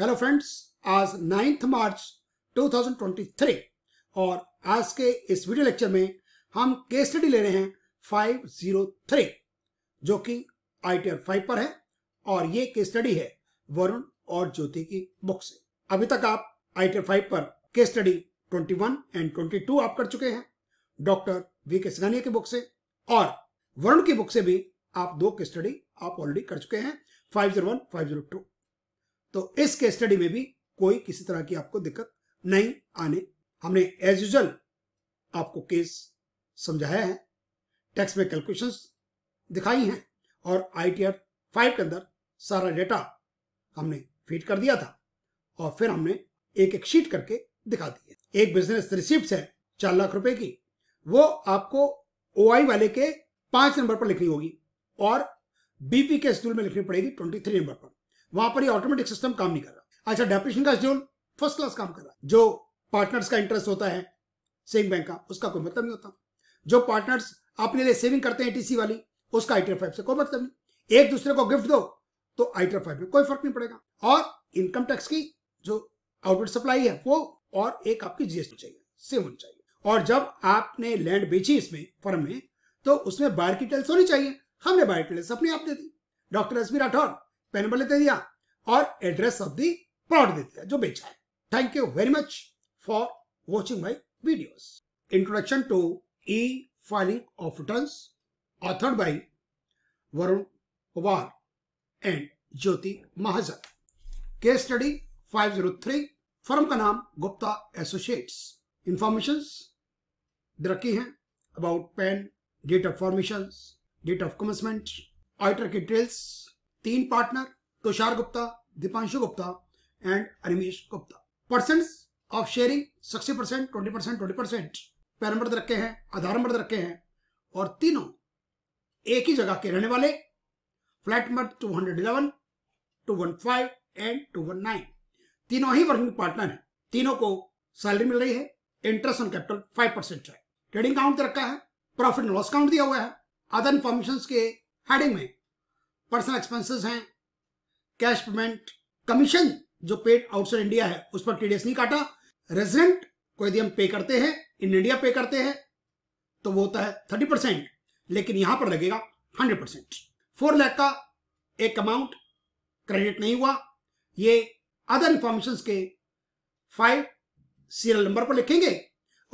hello friends आज ninth March 2023 और आज के इस वीडियो लेक्चर में हम केस स्टडी ले रहे हैं 503 जो कि आई टी आर फाइव पर है और ये केस स्टडी है वरुण और ज्योति की बुक से अभी तक आप आई टी आर फाइव पर केस स्टडी 21 एंड 22 आप कर चुके हैं डॉक्टर वी के सिंगानिया की बुक से और वरुण की बुक से भी आप दो केस स्टडी आप ऑलरेडी कर चुके हैं फाइव जीरो तो इस केस स्टडी में भी कोई किसी तरह की आपको दिक्कत नहीं आने हमने एज यूजल आपको केस समझाया है टैक्स में कैलकुलेशन दिखाई हैं और आई टी आर फाइव के अंदर सारा डेटा हमने फीड कर दिया था और फिर हमने एक एक शीट करके दिखा दी है एक बिजनेस रिसिप्ट है चार लाख रुपए की वो आपको ओ वाले के पांच नंबर पर लिखनी होगी और बीपी के स्टूल में लिखनी पड़ेगी ट्वेंटी थ्री नंबर पर वहां पर ही ऑटोमेटिक सिस्टम काम नहीं कर रहा अच्छा डेप्रेशन का जोन फर्स्ट क्लास काम कर रहा है जो पार्टनर्स का इंटरेस्ट होता है सेविंग बैंक का उसका कोई मतलब नहीं होता जो पार्टनर्स अपने लिए सेविंग करते हैं टीसी वाली उसका आई फाइव से कोई मतलब नहीं एक दूसरे को गिफ्ट दो तो टी फाइव में कोई फर्क नहीं पड़ेगा और इनकम टैक्स की जो आउटवर्ड सप्लाई है वो और एक आपकी जीएसटी चाहिए सेम होनी चाहिए और जब आपने लैंड बेची इसमें फर्म में तो उसमें बायर की टेल्स होनी चाहिए हमने बायर की टेल्स अपने आप दे दी doctor S Rathore PAN number लेते दिया और एड्रेस ऑफ दी प्लॉट दे दिया जो बेचा है thank you very much for watching my videos introduction to e filing of return authored by Varun Pawar and Jyoti Mahajan case study 503 firm का नाम गुप्ता एसोसिएट्स इंफॉर्मेशन रखी है about PAN date of formation date of commencement auditor की details तीन partner Tushar Gupta Deepanshu Gupta and Animesh Gupta percent of sharing sixty percent twenty percent twenty percent पैर रखे हैं आधार मर्द रखे हैं और तीनों एक ही जगह के रहने वाले फ्लैट मर्द two hundred eleven two one five and two one nine तीनों ही वर्किंग पार्टनर है तीनों को सैलरी मिल रही है interest on capital five percent है ट्रेडिंग काउंट रखा है प्रॉफिट एंड लॉस काउंट दिया हुआ है अदर इन्फॉर्मेशन के हेडिंग में पर्सनल एक्सपेंसेस हैं कैश पेमेंट कमीशन जो पेड आउटसाइड इंडिया है उस पर टीडीएस नहीं काटा रेजिडेंट को यदि हम पे करते हैं इन इंडिया पे करते हैं तो वो होता है थर्टी परसेंट लेकिन यहां पर लगेगा हंड्रेड परसेंट फोर लैख का एक अमाउंट क्रेडिट नहीं हुआ ये अदर इंफॉर्मेशन के फाइव सीरियल नंबर पर लिखेंगे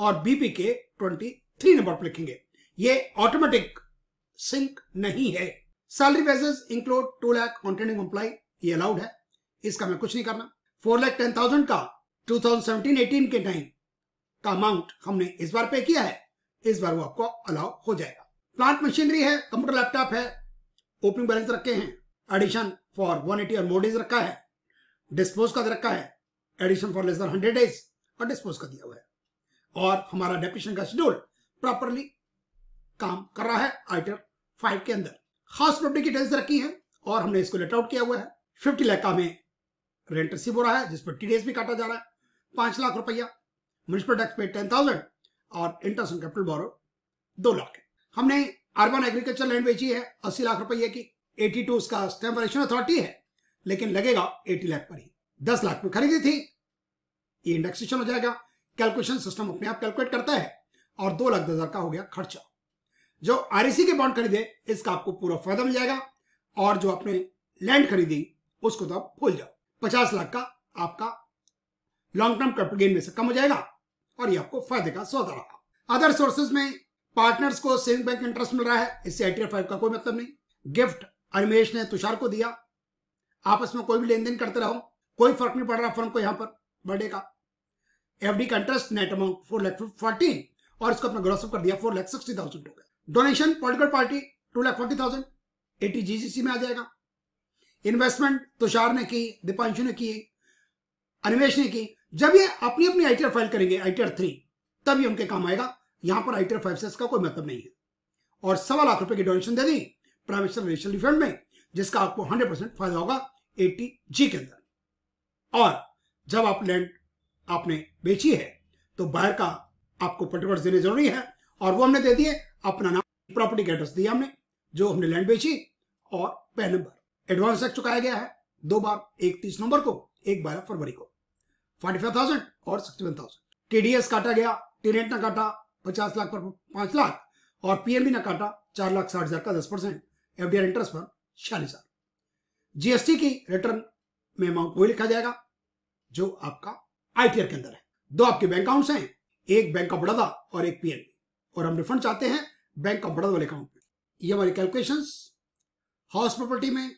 और बीपी के ट्वेंटी थ्री नंबर पर लिखेंगे ये ऑटोमेटिक सिंक नहीं है salary basis include two lakh on employee ये अलाउड है इसका मैं कुछ नहीं करना फोर लैख टेन थाउजेंड का टू थाउजेंड सेवनटीन एटीन के टाइम का अमाउंट हमने इस बार पे किया है इस बार वो आपको अलाउ हो जाएगा प्लांट मशीनरी है कंप्यूटर लैपटॉप है ओपनिंग बैलेंस रखे हैं एडिशन फॉर वन एटी और मोर डेज रखा है डिस्पोज का रखा है addition for less than 100 days और डिस्पोज का दिया हुआ है और हमारा डेपिशन का शेड्यूल प्रॉपरली काम कर रहा है आइटर फाइव के अंदर खास प्रॉपर्टी की टेंस रखी है और हमने इसको लेट आउट किया हुआ है फिफ्टी लाख का हमें रेंट रिसीव हो रहा है जिस पर टी भी काटा जा रहा है पांच लाख रुपया म्यूनिस्पल टैक्स पे टेन थाउजेंड और इंटरेस्ट ऑन कैपिटल बोरो दो लाख हमने अर्बन एग्रीकल्चर लैंड बेची है अस्सी लाख रुपये की एटी टू उसका स्टैम्प अथॉरिटी है लेकिन लगेगा एटी लाख पर ही दस लाख में खरीदी थी ये इंडेक्सेशन हो जाएगा कैलकुलेशन सिस्टम अपने आप कैलकुलेट करता है और दो लाख दस हजार का हो गया खर्चा जो आरईसी e के बॉन्ड खरीदे इसका आपको पूरा फायदा मिल जाएगा और जो आपने लैंड खरीदी उसको तो आप भूल जाओ पचास लाख का आपका लॉन्ग टर्म कैपिटल गेन में से कम हो जाएगा और ये आपको फायदे का सौदा रहा अदर सोर्सेज में पार्टनर्स को सेविंग बैंक इंटरेस्ट मिल रहा है इससे आई का कोई मतलब नहीं गिफ्ट अरमेश ने तुषार को दिया आपस में कोई भी लेन देन करते रहो कोई फर्क नहीं पड़ रहा फर्म को यहां पर बर्थडे का एफडी का interest net amount four lakh fourteen और इसको अपना ग्रोसअप कर दिया फोर लैख सिक्सटी थाउजेंड हो गया donation political party two lakh forty thousand eighty G C C जाएगा इन्वेस्टमेंट तुषार ने की दीपांशु ने की अनिवेश ने की जब ये अपनी अपनी आईटीआर फाइल करेंगे आईटीआर थ्री तब ये उनके काम आएगा यहां पर आईटीआर फाइव सेस का कोई मतलब नहीं है और सवा लाख रुपए की डोनेशन दे दी प्राइवेट नेशनल रिफंड में जिसका आपको हंड्रेड परसेंट फायदा होगा एटी जी के अंदर और जब आप लैंड आपने बेची है तो बाहर का आपको पटवर्स देने जरूरी है और वो हमने दे दिए अपना नाम प्रॉपर्टी का एड्रेस दिया हमने जो हमने लैंड बेची और पहले नंबर एडवांस चेक चुकाया गया है दो बार एक तीस नवंबर को एक बारह फरवरी को फोर्टी फाइव थाउजेंड और सिक्सटी वन थाउजेंड टीडीएस काटा गया टीनेट ना काटा पचास लाख पर पांच लाख और बी ना काटा चार लाख साठ हजार का दस परसेंट एफडीआर इंटरेस्ट पर छियालीस हजार जीएसटी की रिटर्न में अमाउंट वही लिखा जाएगा जो आपका आईटीआर के अंदर है दो आपके बैंक अकाउंट्स हैं एक बैंक ऑफ बड़ौदा और एक पीएनबी और हम रिफंड चाहते हैं बैंक ऑफ बड़ौदा वाले अकाउंट में ये हमारी कैलकुलेशन हाउस प्रॉपर्टी में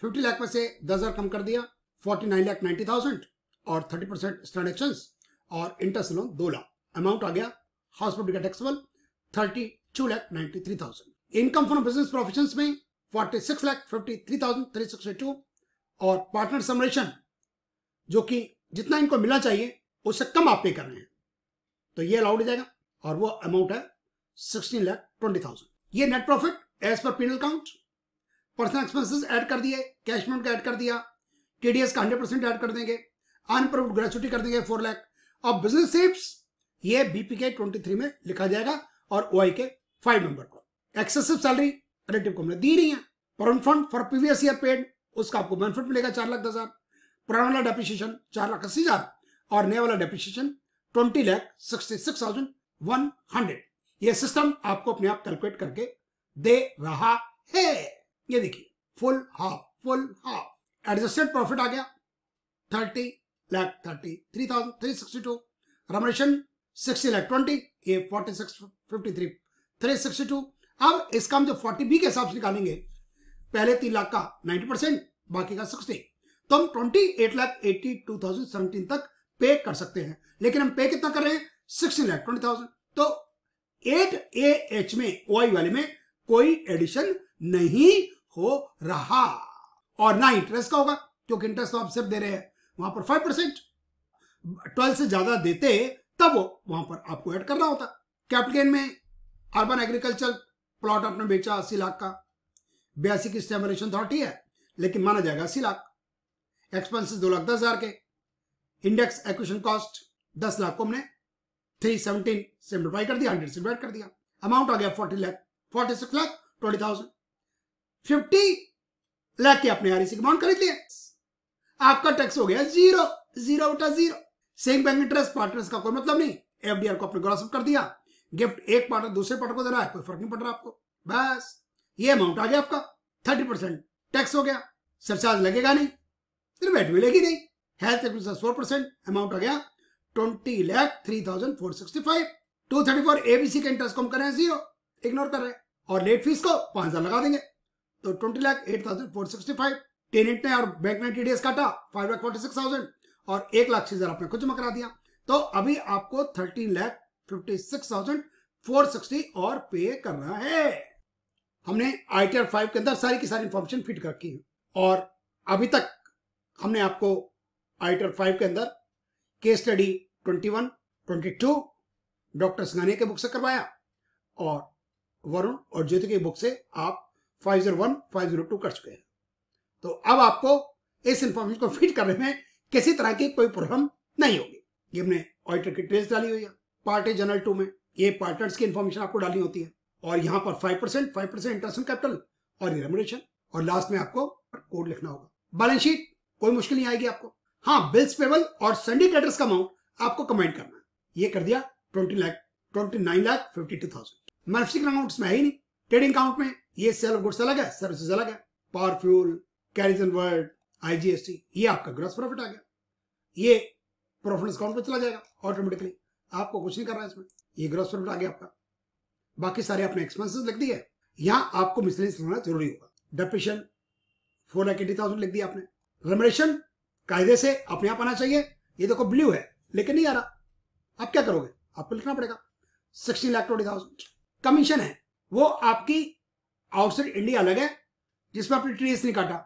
फिफ्टी लाख में से दस हजार कम कर दिया forty nine lakh ninety thousand और थर्टी परसेंट ट्रांजेक्शन और इंटरेस्ट लोन दो लाख अमाउंट आ गया हाउस प्रॉपर्टी का taxable thirty two lakh ninety three thousand income from business profession में forty six lakh fifty three thousand three six two और पार्टनर समरेशन जो कि जितना इनको मिलना चाहिए उससे कम आप पे कर रहे हैं तो ये अलाउड हो जाएगा और वो अमाउंट है सिक्सटीन लैख ट्वेंटी थाउजेंड ये नेट प्रॉफिट एज पर P and L account personal expenses add कर दिए कैश अमाउंट का ऐड कर दिया टीडीएस का हंड्रेड परसेंट एड कर देंगे अनप्रूव ग्रेचुटी कर देंगे फोर लैख और बिजनेस सेप्स ये बीपी के ट्वेंटी थ्री में लिखा जाएगा और ओ के फाइव नंबर को एक्सेसिव सैलरी रिलेटिव को हमने दी नहीं है परम fund for previous year paid उसका आपको बेनिफिट मिलेगा चार लाख दस हजार पुराना वाला डेप्रिशिएशन चार लाख अस्सी हजार और नया वाला depreciation twenty lakh sixty six thousand one hundred ये सिस्टम आपको अपने आप कैलकुलेट करके दे रहा है ये देखिए full half full half adjusted profit आ गया thirty lakh thirty three thousand three sixty two remuneration sixty twenty ये forty six fifty three three sixty two अब इसका हम जो फोर्टी बी के हिसाब से निकालेंगे पहले तीन लाख का नाइन्टी परसेंट बाकी का सिक्सटी तो हम twenty eight lakh eighty two thousand तक पे कर सकते हैं लेकिन हम पे कितना कर रहे हैं सिक्सटीन लैख ट्वेंटी थाउजेंड तो एट ए एच में वाई वाले में कोई एडिशन नहीं हो रहा और ना इंटरेस्ट का होगा क्योंकि इंटरेस्ट तो आप सिर्फ दे रहे हैं वहां पर फाइव परसेंट ट्वेल्व से ज्यादा देते तब वहां पर आपको ऐड करना होता कैपिटल गेन में अर्बन एग्रीकल्चर प्लॉट आपने बेचा अस्सी लाख का बयासी की स्टेबलेशन अथॉरिटी है लेकिन माना जाएगा अस्सी लाख एक्सपेंसिस दो लाख दस हजार के इंडेक्स एक्विशन कॉस्ट दस लाख को हमने थ्री सेवनटीन सिंप्लीफाई कर दिया हंड्रेड से डिवाइड कर दिया अमाउंट आ गया forty lakh forty six lakh twenty thousand fifty lakh के अपने आरसी अमाउंट e खरीद लिए आपका टैक्स हो गया जीरो जीरो बटा zero same bank interest partners का कोई मतलब नहीं एफडीआर को अपने ग्रॉसअप कर दिया गिफ्ट एक पार्टनर दूसरे पार्टनर को दे रहा है कोई फर्क नहीं पड़ रहा आपको बस ये अमाउंट आ गया आपका थर्टी परसेंट टैक्स हो गया सरचार्ज लगेगा नहीं फिर वेट मिलेगी नहीं health insurance four percent amount आ गया twenty lakh three thousand four sixty five two thirty four ABC के इंटरेस्ट कम कर रहे हैं जीरो इग्नोर कर रहे हैं और लेट फीस को पांच हजार लगा देंगे तो twenty lakh eight thousand four sixty five tenant ने और बैंक ने टीडीएस काटा five lakh forty six thousand और एक लाख छह हजार आपने कुछ जमा करा दिया तो अभी आपको thirteen lakh fifty six thousand four sixty और पे करना है हमने आई टी आर फाइव के अंदर सारी की सारी इंफॉर्मेशन फिट कर रखी है और अभी तक हमने आपको आई टी आर फाइव के अंदर case study twenty one twenty two doctor स्नानिया के बुक से करवाया और वरुण और ज्योति के बुक से आप five five zero one zero two कर चुके हैं तो अब आपको इस इंफॉर्मेशन को फिट करने में किसी तरह की कोई प्रॉब्लम नहीं होगी ये हमने ऑडिटर की ट्रेस डाली हुई है पार्ट ए जनरल टू में ये पार्टनर्स की इन्फॉर्मेशन आपको डालनी होती है और यहाँ पर five percent five percent interest capital और रेमुलेशन और लास्ट में आपको कोड लिखना होगा बैलेंस शीट कोई मुश्किल नहीं आएगी आपको हाँ बिल्स पेबल और सेंडिकेटर्स का अमाउंट आपको कमेंट करना ये कर दिया twenty lakh twenty nine lakh fifty two thousand manufacturing account में है ही नहीं ट्रेडिंग अकाउंट में ये सेल गुड्स अलग है सर्विसेज अलग है पावर फ्यूल कैरिज वर्ल्ड आईजीएसटी ये आपका ग्रॉस प्रॉफिट आ गया ये प्रॉफिट अकाउंट में चला जाएगा ऑटोमेटिकली आपको कुछ नहीं करना इसमें ये ग्रॉस प्रॉफिट आ गया आपका बाकी सारे अपने एक्सपेंसिस लिख दिए यहाँ आपको मिसलेंस लिखना जरूरी होगा depreciation four lakh eighty thousand लिख दिया आपने रेमरेशन कायदे से अपने आप आना चाहिए ये देखो ब्लू है लेकिन नहीं आ रहा आप क्या करोगे आपको लिखना पड़ेगा sixteen lakh twenty thousand commission है वो आपकी आउटसाइड इंडिया अलग है जिसमें आपने टी नहीं काटा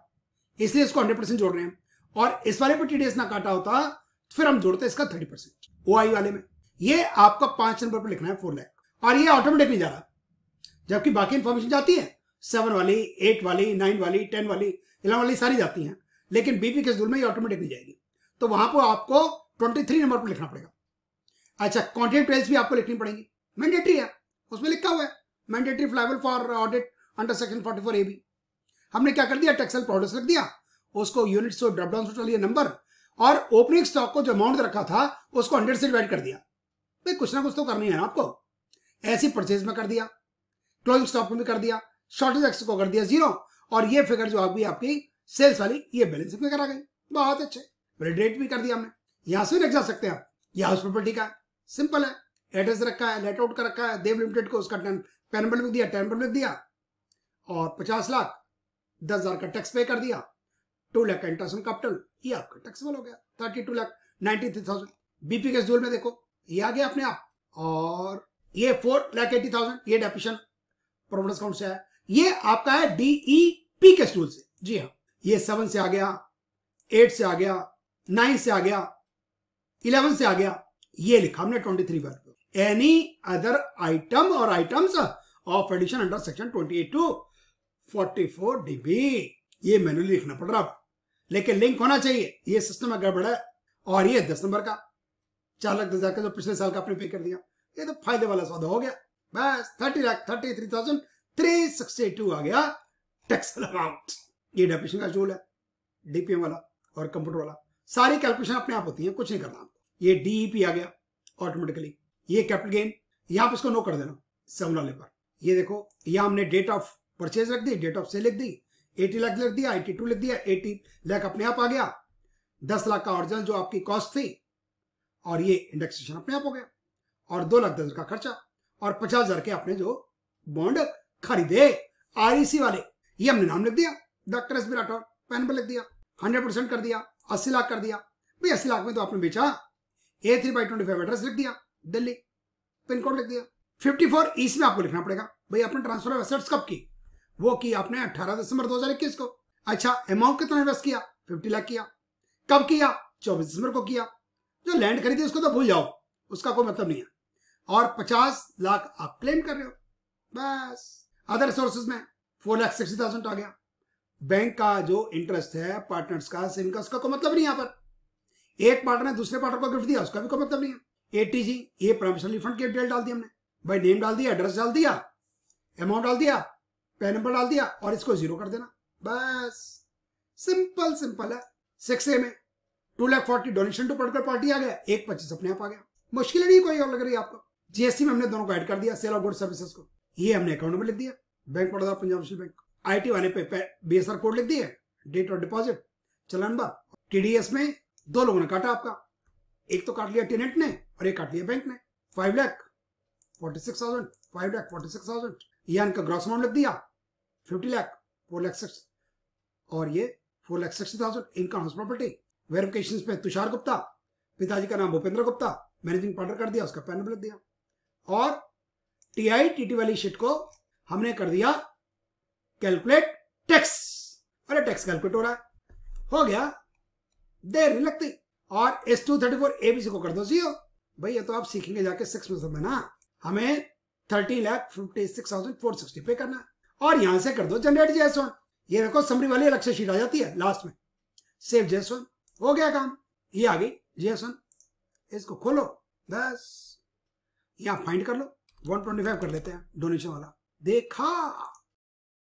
इसलिए इसको हंड्रेड परसेंट जोड़ रहे हैं और इस वाले पर टी ना काटा होता तो फिर हम जोड़ते इसका थर्टी परसेंट ओ आई वाले में ये आपका पांच नंबर पर लिखना है फोर लैख और ये ऑटोमेटिक नहीं जा रहा जबकि बाकी इंफॉर्मेशन जाती है सेवन वाली एट वाली नाइन वाली टेन वाली इलेवन वाली सारी जाती हैं लेकिन बीपी के शेड्यूल में ये ऑटोमेटिक नहीं जाएगी तो वहां पर आपको ट्वेंटी थ्री नंबर पर लिखना पड़ेगा अच्छा कॉन्टेंट ट्वेल्स भी आपको लिखनी पड़ेगी मैंडेटरी है उसमें लिखा हुआ है mandatory liable for audit under section forty four A B हमने क्या कर दिया टेक्सल प्रोडक्ट रख दिया उसको यूनिट से डाउन सोचा लिया नंबर और ओपनिंग स्टॉक को जो अमाउंट रखा था उसको हंड्रेड से डिवाइड कर दिया भाई कुछ ना कुछ तो करनी है आपको ऐसी परचेज में कर दिया क्लोजिंग स्टॉक में भी कर दिया शॉर्टेज एक्स को कर दिया जीरो और ये फिगर जो आपकी सेल्स वाली ये बैलेंस में करा गई बहुत अच्छे रेट भी कर दिया हमने यहां से रख जा सकते हैं आप यह हाउस प्रॉपर्टी का सिंपल है एड्रेस रखा है लेट आउट का रखा है देव लिमिटेड को उसका टेन पेन नंबर लिख दिया टेन नंबर लिख दिया और पचास लाख दस हजार का टैक्स पे कर दिया टू लाख का इंटरेस्ट कैपिटल ये आपका टैक्सेबल हो गया thirty two lakh ninety three thousand BP के जूल में देखो ये आ गया अपने आप और ये फोर लाख एटी थाउजेंड ये डेपिशन प्रोविडेंस अकाउंट से है ये आपका है डीई पी e के स्टूल से जी हाँ ये सेवन से आ गया एट से आ गया नाइन से आ गया इलेवन से आ गया ये लिखा हमने ट्वेंटी थ्री पर एनी अदर आइटम और items of addition under section twenty eight to forty four D B मैनु लिखना पड़ रहा लेकिन लिंक होना चाहिए ये सिस्टम अगर बढ़ा है और ये दस नंबर का चार लाख दस हजार का जो पिछले साल का आपने पे कर दिया ये तो फायदे वाला सौदा हो गया बस thirty lakh thirty three thousand three sixty two आ गया टैक्स अमाउंट ये डेपिशन का टूल है डीपीएम वाला और कंप्यूटर वाला सारी कैलकुलेशन अपने आप होती है कुछ नहीं करना आपको ये डीईपी e आ गया ऑटोमेटिकली ये कैपिटल गेन यहां पर इसको नो कर देना सेवन वाले पर ये देखो यहाँ हमने डेट ऑफ परचेज रख दी डेट ऑफ सेल लिख दी एटी लाख लिख दिया एटी लिख दिया एटी लाख अपने आप आ गया दस लाख का ऑरिजिनल जो आपकी कॉस्ट थी और ये इंडेक्सेशन अपने आप हो गया और दो लाख दस का खर्चा और पचास हजार के अपने जो बॉन्ड खरीदे आरईसी e वाले ये हमने नाम लिख दिया doctor S B Rathore PAN पर लिख दिया हंड्रेड परसेंट कर दिया अस्सी लाख कर दिया भाई अस्सी लाख में तो आपने बेचा A three by twenty five address लिख दिया दिल्ली पिन कोड लिख दिया फिफ्टी फोर ईस में आपको लिखना पड़ेगा भाई आपने ट्रांसफर ऑफ एसेट्स कब की वो की आपने अट्ठारह दिसंबर दो हजार इक्कीस को अच्छा अमाउंट कितना इन्वेस्ट किया फिफ्टी लाख किया कब किया चौबीस दिसंबर को किया जो लैंड खरीदी उसको तो भूल जाओ उसका कोई मतलब नहीं है और पचास लाख आप क्लेम कर रहे हो बस अदर सोर्सेज में फोर लाख सिक्सटी थाउजेंड आ गया बैंक का जो इंटरेस्ट है पार्टनर्स का सिम का उसका कोई मतलब नहीं यहाँ पर एक पार्टनर ने दूसरे पार्टनर को गिफ्ट दिया उसका भी कोई मतलब नहीं है एटीजी ये प्रॉमिशनरी रिफंड की डिटेल डाल दी हमने भाई नेम डाल दिया एड्रेस डाल दिया अमाउंट डाल दिया पैन नंबर डाल दिया और इसको जीरो कर देना बस सिंपल सिंपल है सिक्स ए में two lakh forty donation to particular party आ गया एक पच्चीस अपने आप आ गया मुश्किल नहीं कोई और लग रही आपको जीएसटी में हमने दोनों को ऐड कर दिया सेल ऑफ गुड सर्विसेज को ये हमने अकाउंट में लिख दिया bank Baroda Punjab national bank IT वाले पे बी कोड लिख दिए डेट और डिपॉजिट चलन बा टीडीएस में दो लोगों ने काटा आपका एक तो काट लिया टेनेंट ने और एक काट लिया बैंक ने five lakh forty six thousand five lakh forty six thousand यह इनका ग्रॉस अमाउंट लिख दिया fifty lakh four lakh six और ये फोर लैख सिक्सटी थाउजेंड इनका हाउस प्रॉपर्टी वेरिफिकेशन पे तुषार गुप्ता पिताजी का नाम भूपेंद्र गुप्ता मैनेजिंग पार्टनर कर दिया उसका पैन नंबर लिख दिया और टी आई टी टी वाली शीट को हमने कर दिया कैलकुलेट टैक्स अरे टैक्स कैलकुलेट हो रहा है हो गया देर नहीं लगती और S two thirty four ABC को कर दो जीरो भाई ये तो आप सीखेंगे जाके सिक्स में समय ना हमें thirty lakh fifty six thousand four sixty pay करना और यहां से कर दो जनरेट जेस वन ये देखो समरी वाली अलग से शीट आ जाती है लास्ट में सेव जेस वन हो गया काम ये आ गई जेस वन इसको खोलो बस यहाँ फाइंड कर लो वन ट्वेंटी फाइव कर लेते हैं डोनेशन वाला देखा